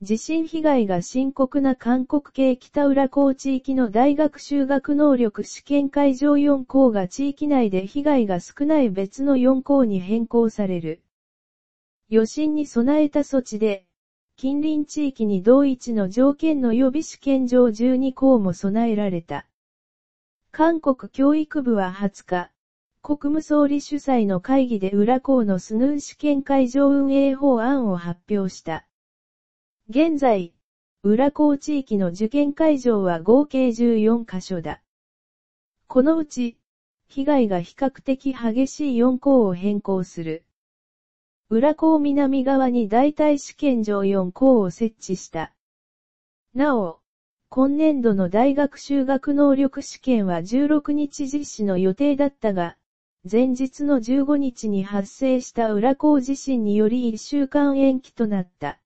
地震被害が深刻な韓国系北浦港地域の大学修学能力試験会場4校が地域内で被害が少ない別の4校に変更される。余震に備えた措置で、近隣地域に同一の条件の予備試験場12校も備えられた。韓国教育部は20日、国務総理主催の会議で浦港のスヌー試験会場運営法案を発表した。現在、浦港地域の受験会場は合計14箇所だ。このうち、被害が比較的激しい4校を変更する。浦港南側に代替試験場4校を設置した。なお、今年度の大学修学能力試験は16日実施の予定だったが、前日の15日に発生した浦港地震により1週間延期となった。